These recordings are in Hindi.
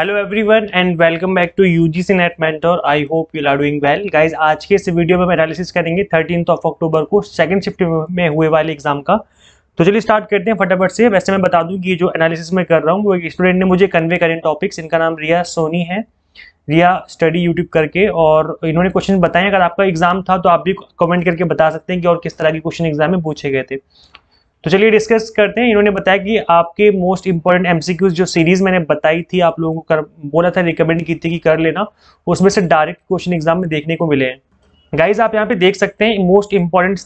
Hello everyone and welcome back to UGC NET Mentor I hope you are doing well guys आज के इस वीडियो में हम एनालिसिस करेंगे थर्टीन ऑफ अक्टूबर को सेकंड शिफ्ट में हुए वाले एग्जाम का तो चलिए स्टार्ट करते हैं फटाफट से वैसे मैं बता दूं कि जो एनालिसिस मैं कर रहा हूँ वो एक स्टूडेंट ने मुझे कन्वे करें टॉपिक्स इनका नाम रिया सोनी है रिया स्टडी यूट्यूब करके और इन्होंने क्वेश्चन बताए अगर आपका एग्जाम था तो आप भी कमेंट करके बता सकते हैं कि और किस तरह के क्वेश्चन एग्जाम में पूछे गए थे तो चलिए डिस्कस करते हैं इन्होंने बताया कि आपके मोस्ट इंपॉर्टेंट एमसीक्यूज जो सीरीज मैंने बताई थी आप लोगों को कर बोला था रिकमेंड की थी कि कर लेना उसमें से डायरेक्ट क्वेश्चन एग्जाम में देखने को मिले हैं गाइज आप यहाँ पे देख सकते हैं मोस्ट इंपॉर्टेंट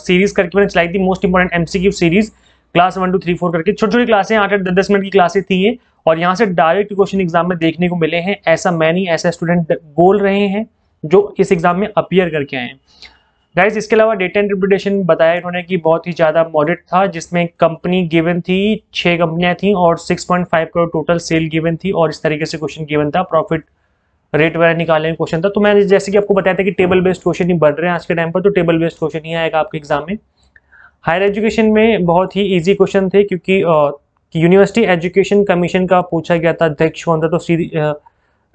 सीरीज करके मैंने चलाई थी most important MCQ series class one two three four करके छोटी छोटी क्लासे आठ आठ दस मिनट की क्लासे थी ये और यहाँ से डायरेक्ट क्वेश्चन एग्जाम में देखने को मिले हैं ऐसा मैनी ऐसा स्टूडेंट बोल रहे हैं जो इस एग्जाम में अपियर करके आए हैं गाइज इसके अलावा डेटा इंटरप्रिटेशन बताया इन्होंने कि बहुत ही ज़्यादा मॉडिट था जिसमें कंपनी गिवन थी छह कंपनियां थी और 6.5 करोड़ टोटल सेल गिवन थी और इस तरीके से क्वेश्चन गिवन था प्रॉफिट रेट वगैरह निकालने का क्वेश्चन था तो मैंने जैसे कि आपको बताया था कि टेबल बेस्ड क्वेश्चन ही बढ़ रहे हैं आज के टाइम पर तो टेबल बेस्ड क्वेश्चन ही आएगा आपके एग्जाम में हायर एजुकेशन में बहुत ही ईजी क्वेश्चन थे क्योंकि यूनिवर्सिटी एजुकेशन कमीशन का पूछा गया था अध्यक्ष कौन था तो सीधी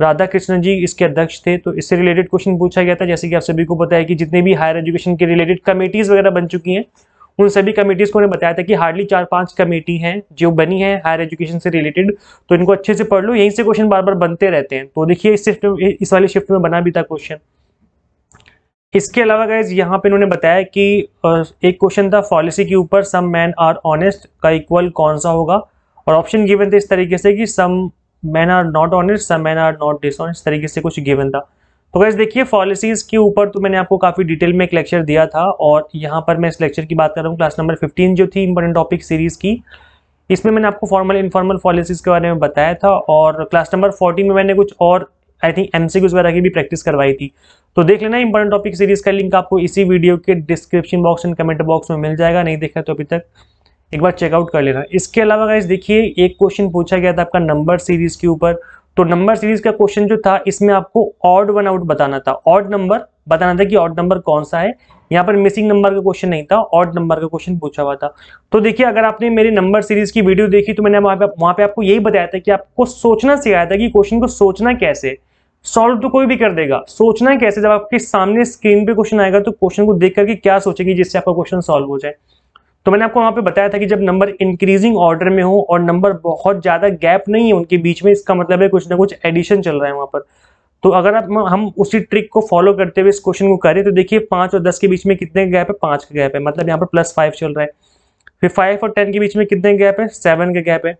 राधा कृष्णन जी इसके अध्यक्ष थे तो इससे रिलेटेड क्वेश्चन पूछा गया था जैसे कि आप सभी को पता है कि जितने भी हायर एजुकेशन के रिलेटेड कमेटीज़ वगैरह बन चुकी हैं उन सभी कमेटीज़ को उन्हें बताया था कि हार्डली चार पांच कमेटी हैं जो बनी है हायर एजुकेशन से रिलेटेड तो इनको अच्छे से पढ़ लो यहीं से क्वेश्चन बार बार बनते रहते हैं तो देखिए इस शिफ्ट में इस वाले शिफ्ट में बना भी था क्वेश्चन इसके अलावा गाइज यहाँ पे इन्होंने बताया कि एक क्वेश्चन था पॉलिसी के ऊपर सम मैन आर ऑनेस्ट का इक्वल कौन सा होगा और ऑप्शन गिवन थे इस तरीके से कि some man are not honest some man are not dishonest तरीके से कुछ गिवन था तो गैस देखिए पॉलिसीज के ऊपर तो मैंने आपको काफी डिटेल में एक लेक्चर दिया था और यहाँ पर मैं इस लेक्चर की बात कर रहा हूँ क्लास नंबर 15 जो थी इंपॉर्टेंट टॉपिक सीरीज की इसमें मैंने आपको फॉर्मल इनफॉर्मल पॉलिसीज के बारे में बताया था और क्लास नंबर 14 में मैंने कुछ और आई थिंक एम वगैरह की भी प्रैक्टिस करवाई थी तो देख लेना इंपॉर्टेंट टॉपिक सीरीज का लिंक आपको इसी वीडियो के description box and comment box में मिल जाएगा नहीं देखा तो अभी तक एक बार चेकआउट कर लेना इसके अलावा गाइज देखिए एक क्वेश्चन पूछा गया था आपका नंबर सीरीज के ऊपर तो नंबर सीरीज का क्वेश्चन जो था इसमें आपको ऑड वन आउट बताना था ऑड नंबर बताना था कि ऑड नंबर कौन सा है यहाँ पर मिसिंग नंबर का क्वेश्चन नहीं था ऑड नंबर का क्वेश्चन पूछा हुआ था तो देखिए अगर आपने मेरी नंबर सीरीज की वीडियो देखी तो मैंने वहां पे वहां पे आपको यही बताया था कि आपको सोचना सिखाया था कि क्वेश्चन को सोचना कैसे सॉल्व तो कोई भी कर देगा सोचना कैसे जब आपके सामने स्क्रीन पे क्वेश्चन आएगा तो क्वेश्चन को देख करके क्या सोचेगी जिससे आपका क्वेश्चन सोल्व हो जाए तो मैंने आपको वहाँ पे बताया था कि जब नंबर इंक्रीजिंग ऑर्डर में हो और नंबर बहुत ज़्यादा गैप नहीं है उनके बीच में इसका मतलब है कुछ ना कुछ एडिशन चल रहा है वहाँ पर तो अगर आप हम उसी ट्रिक को फॉलो करते हुए इस क्वेश्चन को करें तो देखिए पाँच और दस के बीच में कितने गैप है पांच का गैप है मतलब यहाँ पर प्लस फाइव चल रहा है फिर फाइव और टेन के बीच में कितने गैप है सेवन का गैप है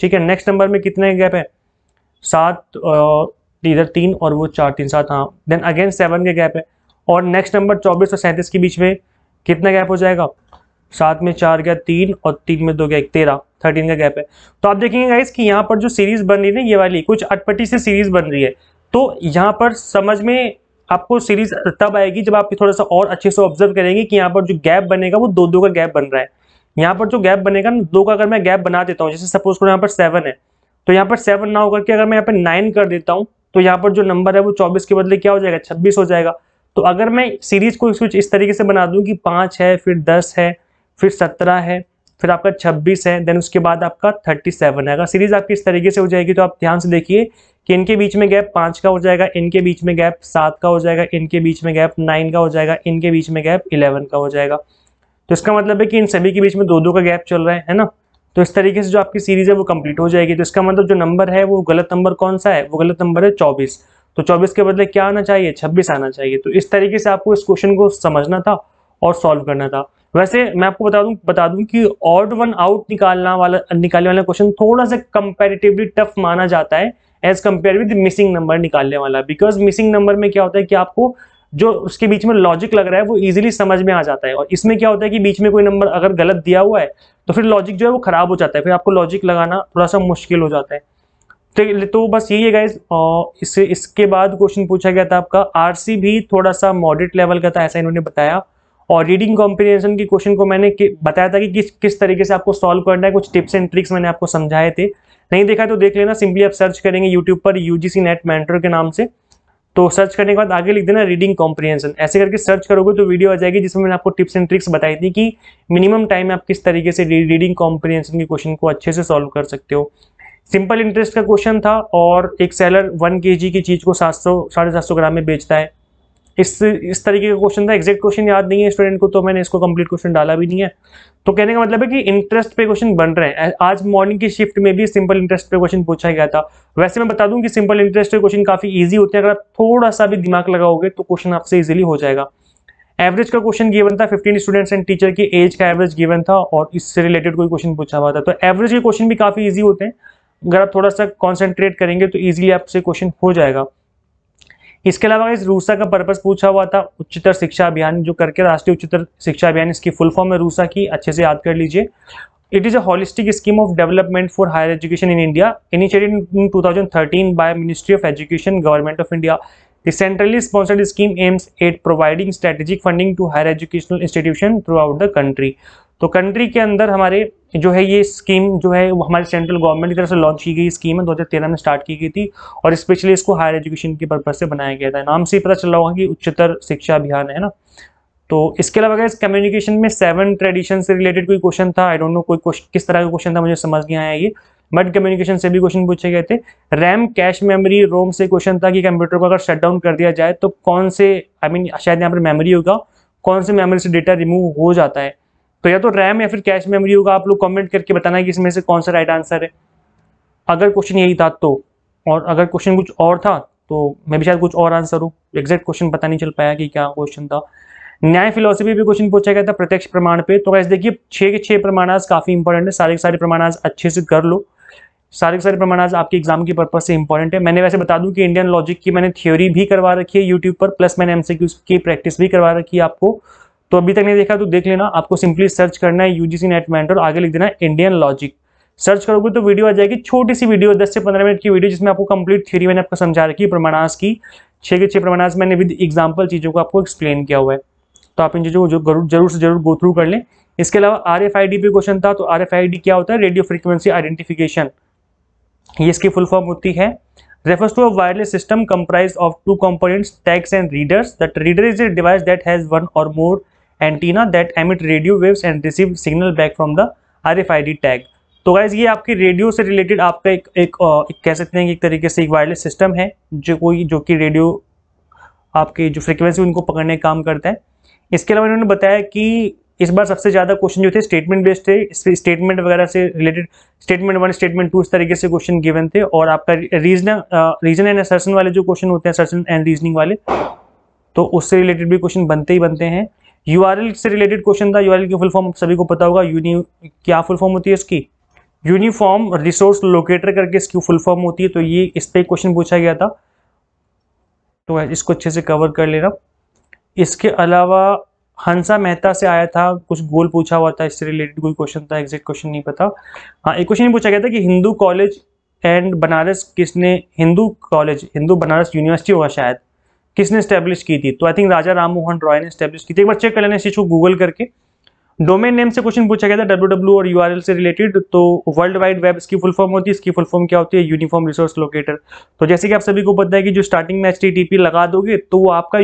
ठीक है नेक्स्ट नंबर में कितने गैप है सात इधर तीन और वो चार तीन सात हाँ देन अगेन सेवन का गैप है और नेक्स्ट नंबर चौबीस और सैंतीस के बीच में कितना गैप हो जाएगा सात में चार गया तीन और तीन में दो गया एक तेरह थर्टीन का गैप है तो आप देखेंगे गाइस कि यहाँ पर जो सीरीज बन रही है ना ये वाली कुछ अटपटी से सीरीज बन रही है तो यहाँ पर समझ में आपको सीरीज तब आएगी जब आप थोड़ा सा और अच्छे से ऑब्जर्व करेंगे कि यहाँ पर जो गैप बनेगा वो दो दो का गैप बन रहा है यहाँ पर जो गैप बनेगा ना दो का अगर मैं गैप बना देता हूँ जैसे सपोज करो यहाँ पर सेवन है तो यहाँ पर सेवन ना होकर के अगर मैं यहाँ पर नाइन कर देता हूँ तो यहाँ पर जो नंबर है वो चौबीस के बदले क्या हो जाएगा छब्बीस हो जाएगा तो अगर मैं सीरीज को कुछ इस तरीके से बना दूँ कि पाँच है फिर दस है फिर सत्रह है फिर आपका छब्बीस है देन उसके बाद आपका थर्टी सेवन है अगर सीरीज आपकी इस तरीके से हो जाएगी तो आप ध्यान से देखिए कि इनके बीच में गैप पाँच का हो जाएगा इनके बीच में गैप सात का हो जाएगा इनके बीच में गैप नाइन का हो जाएगा इनके बीच में गैप इलेवन का हो जाएगा तो इसका मतलब है कि इन सभी के बीच में दो दो का गैप चल रहा है है ना तो इस तरीके से जो आपकी सीरीज है वो कंप्लीट हो जाएगी तो इसका मतलब जो नंबर है वो गलत नंबर कौन सा है वो गलत नंबर है चौबीस तो चौबीस के बदले क्या आना चाहिए छब्बीस आना चाहिए तो इस तरीके से आपको इस क्वेश्चन को समझना था और सॉल्व करना था वैसे मैं आपको बता दूं बता दूं कि ऑड वन आउट निकालना वाला निकालने वाला क्वेश्चन थोड़ा सा कंपेरेटिवली टफ माना जाता है as compare with missing number निकालने वाला बिकॉज मिसिंग नंबर में क्या होता है कि आपको जो उसके बीच में लॉजिक लग रहा है वो इजीली समझ में आ जाता है और इसमें क्या होता है कि बीच में कोई नंबर अगर गलत दिया हुआ है तो फिर लॉजिक जो है वो खराब हो जाता है फिर आपको लॉजिक लगाना थोड़ा सा मुश्किल हो जाता है तो, तो बस यही है गाइज इससे इसके बाद क्वेश्चन पूछा गया था आपका आरसी भी थोड़ा सा मॉडरेट लेवल का था ऐसा इन्होंने बताया और रीडिंग कॉम्पिनेशन की क्वेश्चन को मैंने बताया था कि किस किस तरीके से आपको सॉल्व करना है कुछ टिप्स एंड ट्रिक्स मैंने आपको समझाए थे नहीं देखा तो देख लेना सिंपली आप सर्च करेंगे यूट्यूब पर यूजीसी नेट मैंटर के नाम से तो सर्च करने के बाद आगे लिख देना रीडिंग कॉम्प्रिहेंशन ऐसे करके सर्च करोगे तो वीडियो आ जाएगी जिसमें मैंने आपको टिप्स एंड ट्रिक्स बताई थी कि मिनिमम टाइम में आप किस तरीके से रीडिंग कॉम्प्रिहेंशन के क्वेश्चन को अच्छे से सॉल्व कर सकते हो सिंपल इंटरेस्ट का क्वेश्चन था और एक सेलर वन के की चीज़ को सात सौ साढ़े सात सौ ग्राम में बेचता है इस इस तरीके का क्वेश्चन था एग्जैक्ट क्वेश्चन याद नहीं है स्टूडेंट को तो मैंने इसको कंप्लीट क्वेश्चन डाला भी नहीं है तो कहने का मतलब है कि इंटरेस्ट पे क्वेश्चन बन रहे हैं आज मॉर्निंग की शिफ्ट में भी सिंपल इंटरेस्ट पे क्वेश्चन पूछा गया था वैसे मैं बता दूं कि सिंपल इंटरेस्ट पे क्वेश्चन काफी ईजी होते हैं अगर आप थोड़ा सा भी दिमाग लगाओगे तो क्वेश्चन आपसे ईजिली हो जाएगा एवरेज का क्वेश्चन गिवन था 15 स्टूडेंट्स एंड टीचर की एज का एवरेज गिवन था और इससे रिलेटेड कोई क्वेश्चन पूछा हुआ था तो एवरेज के क्वेश्चन भी काफी ईजी होते हैं अगर आप थोड़ा सा कॉन्सेंट्रेट करेंगे तो ईजिली आपसे क्वेश्चन हो जाएगा इसके अलावा इस रूसा का पर्पस पूछा हुआ था उच्चतर शिक्षा अभियान जो करके राष्ट्रीय उच्चतर शिक्षा अभियान इसकी फुल फॉर्म है रूसा की अच्छे से याद कर लीजिए it is a holistic scheme of development for higher education in India initiated in 2013 by ministry of education government of India The centrally sponsored scheme aims at providing strategic funding to higher educational institutions throughout the country. तो कंट्री के अंदर हमारे जो है ये स्कीम जो है वो हमारे सेंट्रल गवर्नमेंट की तरफ से लॉन्च की गई स्कीम है 2013 में स्टार्ट की गई थी और स्पेशली इसको हायर एजुकेशन के पर्पज से बनाया गया था नाम से ही पता चल रहा होगा कि उच्चतर शिक्षा अभियान है ना तो इसके अलावा अगर इस कम्युनिकेशन में सेवन ट्रेडिशन से रिलेटेड कोई क्वेश्चन था आई डोंट नो कोई किस तरह का क्वेश्चन था मुझे समझ नहीं आया ये बट कम्युनिकेशन से भी क्वेश्चन पूछे गए थे रैम कैश मेमोरी रोम से क्वेश्चन था कि कंप्यूटर को अगर शटडाउन कर दिया जाए तो कौन से आई I मीन mean, शायद यहाँ पर मेमोरी होगा कौन से मेमोरी से डेटा रिमूव हो जाता है तो या तो रैम या फिर कैश मेमोरी होगा आप लोग कमेंट करके बताना कि इसमें से कौन सा राइट आंसर है अगर क्वेश्चन यही था तो और अगर क्वेश्चन कुछ और था तो मैं भी शायद कुछ और आंसर हूँ एग्जैक्ट क्वेश्चन पता नहीं चल पाया कि क्या क्वेश्चन था न्याय फिलोसफी पे क्वेश्चन पूछा गया था प्रत्यक्ष प्रमाण पे तो कैसे देखिए छः के छः प्रमाणाज काफ़ी इंपॉर्टेंट है सारे के सारे प्रमाणाज अच्छे से कर लो सारे के सारे प्रमाणाज आपके एग्जाम के पर्पज से इंपॉर्टेंट है मैंने वैसे बता दूं कि इंडियन लॉजिक की मैंने थ्योरी भी करवा रखी है यूट्यूब पर प्लस मैंने एमसीक्यू की प्रैक्टिस भी करवा रखी है आपको तो अभी तक नहीं देखा तो देख लेना आपको सिंपली सर्च करना है यूजीसी नेट मेंटर आगे लिख देना इंडियन लॉजिक सर्च करोगे तो वीडियो आ जाएगी छोटी सी वीडियो 10 से 15 मिनट की वीडियो जिसमें आपको कंप्लीट थ्योरी मैंने आपको समझा रखी है प्रमाणास की छह के छह प्रमाणास मैंने विद एग्जाम्पल चीज़ों को आपको एक्सप्लेन किया हुआ है तो आप इन चीज़ों को जरूर से जरूर गो थ्रू कर लें इसके अलावा R F I D question था तो आर एफ आई डी क्या होता है रेडियो फ्रिक्वेंसी आइडेंटिफिकेशन ये इसकी फुल फॉर्म होती है refers to a wireless system comprise of two components tags and readers that reader is a device that has one or more antenna that emit radio waves and receive signal back from the R F tag तो गाइज ये आपके रेडियो से रिलेटेड आपका एक एक, एक कह सकते हैं कि एक तरीके से एक वायरलेस सिस्टम है जो कोई जो कि रेडियो आपके जो फ्रिक्वेंसी उनको पकड़ने का काम करता है इसके अलावा इन्होंने बताया कि इस बार सबसे ज़्यादा क्वेश्चन जो थे स्टेटमेंट बेस्ड थे स्टेटमेंट वगैरह से related statement one statement two इस तरीके से क्वेश्चन गिवन थे और आपका रीजन रीजन एंड सर्सन वाले जो क्वेश्चन होते हैं सर्सन एंड रीजनिंग वाले तो उससे रिलेटेड भी क्वेश्चन बनते ही बनते हैं यूआरएल से रिलेटेड क्वेश्चन था यूआरएल की फुल फॉर्म सभी को पता होगा यूनि क्या फुल फॉर्म होती है इसकी यूनिफॉर्म रिसोर्स लोकेटर करके इसकी फुल फॉर्म होती है तो ये इस पर क्वेश्चन पूछा गया था तो इसको अच्छे से कवर कर लेना इसके अलावा हंसा मेहता से आया था कुछ गोल पूछा हुआ था इससे रिलेटेड कोई क्वेश्चन था एग्जैक्ट क्वेश्चन नहीं पता हाँ एक क्वेश्चन पूछा गया था कि हिंदू कॉलेज एंड बनारस किसने हिंदू कॉलेज हिंदू बनारस यूनिवर्सिटी होगा शायद किसने स्टैब्लिश की थी तो आई थिंक राजा राम मोहन रॉय ने स्टैब्लिश की थी एक बार चेक कर लेना इस गूगल करके डोमेन नेम से क्वेश्चन पूछा गया था डब्ल्यू और यू से रिलेटेड तो वर्ल्ड वाइड वेब इसकी फुल फॉर्म होती है इसकी फुल फॉर्म क्या होती है यूनिफॉर्म रिसोर्स लोकेटर तो जैसे कि आप सभी को पता है कि जो स्टार्टिंग में एच लगा दोगे तो वो आपका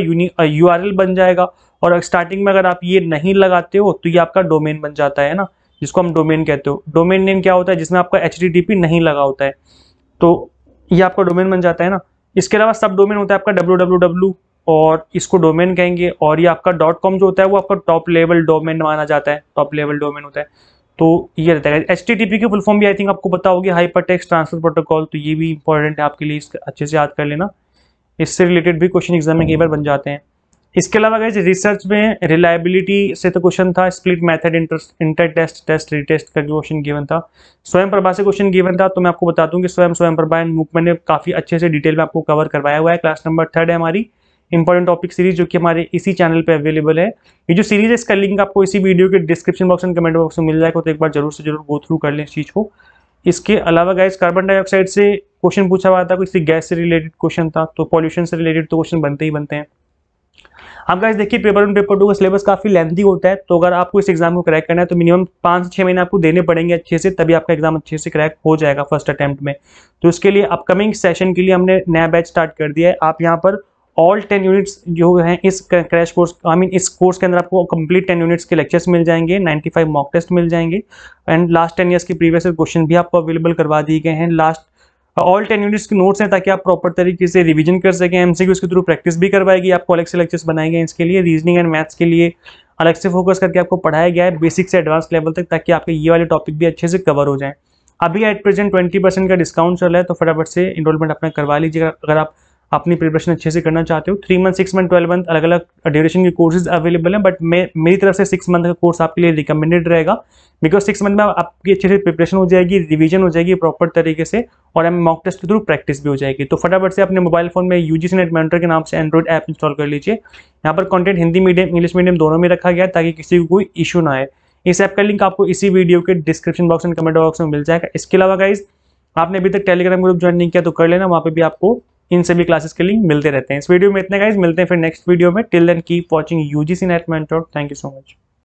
यू आर बन जाएगा और स्टार्टिंग में अगर आप ये नहीं लगाते हो तो ये आपका डोमेन बन जाता है ना जिसको हम डोमेन कहते हो डोमेन नेम क्या होता है जिसमें आपका एच नहीं लगा होता है तो ये आपका डोमेन बन जाता है ना इसके अलावा सब डोमेन होता है आपका डब्ल्यू और इसको डोमेन कहेंगे और ये आपका डॉट कॉम जो होता है वो आपका टॉप लेवल डोमेन माना जाता है टॉप लेवल डोमेन होता है तो ये रहता है एच टी की के फुलफॉर्म भी आई थिंक आपको पता होगी हाइपर टेक्स ट्रांसफर प्रोटोकॉल तो ये भी इंपॉर्टेंट है आपके लिए अच्छे से याद कर लेना इससे रिलेटेड भी क्वेश्चन एग्जाम में कई बार बन जाते हैं इसके अलावा गए रिसर्च में रिलायबिलिटी से तो क्वेश्चन था split method inter test test retest का क्वेश्चन गिवन था स्वयं प्रभा से क्वेश्चन गिवन था तो मैं आपको बता दूं कि स्वयं स्वयं प्रभा एंड मूक मैंने काफ़ी अच्छे से डिटेल में आपको कवर करवाया हुआ है क्लास नंबर थर्ड है हमारी इंपॉर्टेंट टॉपिक सीरीज जो कि हमारे इसी चैनल पे अवेलेबल है ये जो सीरीज है इसका लिंक आपको इसी वीडियो के description box and comment box में मिल जाएगा तो एक बार जरूर से जरूर गो थ्रू कर लें इस चीज़ को इसके अलावा गैस कार्बन डाइऑक्साइड से क्वेश्चन पूछा हुआ था किसी गैस से रिलेटेड क्वेश्चन था तो पॉल्यूशन से रिलेटेड तो क्वेश्चन बनते ही बनते हैं आप गाइस देखिए पेपर वन पेपर टू का सिलेबस काफी लेंथी होता है तो अगर आपको इस एग्जाम को क्रैक करना है तो मिनिमम पांच छह महीने आपको देने पड़ेंगे अच्छे से तभी आपका एग्जाम अच्छे से क्रैक हो जाएगा फर्स्ट अटेम्प्ट में तो इसके लिए अपकमिंग सेशन के लिए हमने नया बैच स्टार्ट कर दिया है आप यहाँ पर ऑल टेन यूनिट्स जो है इस क्रैश कोर्स आई मीन इस कोर्स के अंदर आपको कंप्लीट टेन यूनिट्स के लेक्चर्स मिल जाएंगे 95 मॉक टेस्ट मिल जाएंगे एंड लास्ट टेन ईयर्स के प्रीवियस क्वेश्चन भी आपको अवेलेबल करवा दिए गए हैं लास्ट ऑल टेन यूनिट्स के नोट्स हैं ताकि आप प्रॉपर तरीके से रिवीजन कर सकें एमसीक्यूज उसके थ्रू प्रैक्टिस भी करवाएगी आपको अलग से लेक्चर्स बनाए गए इसके लिए रीजनिंग एंड मैथ्स के लिए अलग से फोकस करके आपको पढ़ाया गया है बेसिक से एडवांस लेवल तक ताकि आपके ये वाले टॉपिक भी अच्छे से कवर हो जाए अभी एट प्रेजेंट ट्वेंटी परसेंट का डिस्काउंट चल रहा है तो फटाफट से इनरोलमेंट अपना करवा लीजिएगा अगर आप अपनी प्रिपरेशन अच्छे से करना चाहते हो three month six month twelve month अलग अलग ड्यूरेशन के कोर्सेज अवेलेबल हैं बट मे मेरी तरफ से सिक्स मंथ का कोर्स आपके लिए रिकमेंडेड रहेगा बिकॉज सिक्स मंथ में आपकी अच्छे से प्रिपरेशन हो जाएगी रिवीजन हो जाएगी प्रॉपर तरीके से और एम मॉक टेस्ट के थ्रू प्रैक्टिस भी हो जाएगी तो फटाफट से अपने मोबाइल फोन में U G C NET Mentor के नाम से एंड्रॉइड ऐप इंस्टॉल कर लीजिए यहाँ पर content Hindi medium English medium दोनों में रखा गया ताकि किसी को कोई इशू ना आए इस ऐप का लिंक आपको इसी वीडियो के description box and comment box में मिल जाएगा इसके अलावा गाइज आपने अभी तक टेलीग्राम ग्रुप ज्वाइन नहीं किया तो कर लेना वहाँ पर भी आपको इन सभी क्लासेस के लिंक मिलते रहते हैं इस वीडियो में इतने गाइज मिलते हैं फिर नेक्स्ट वीडियो में till then keep watching U G C NET Mentor thank you so much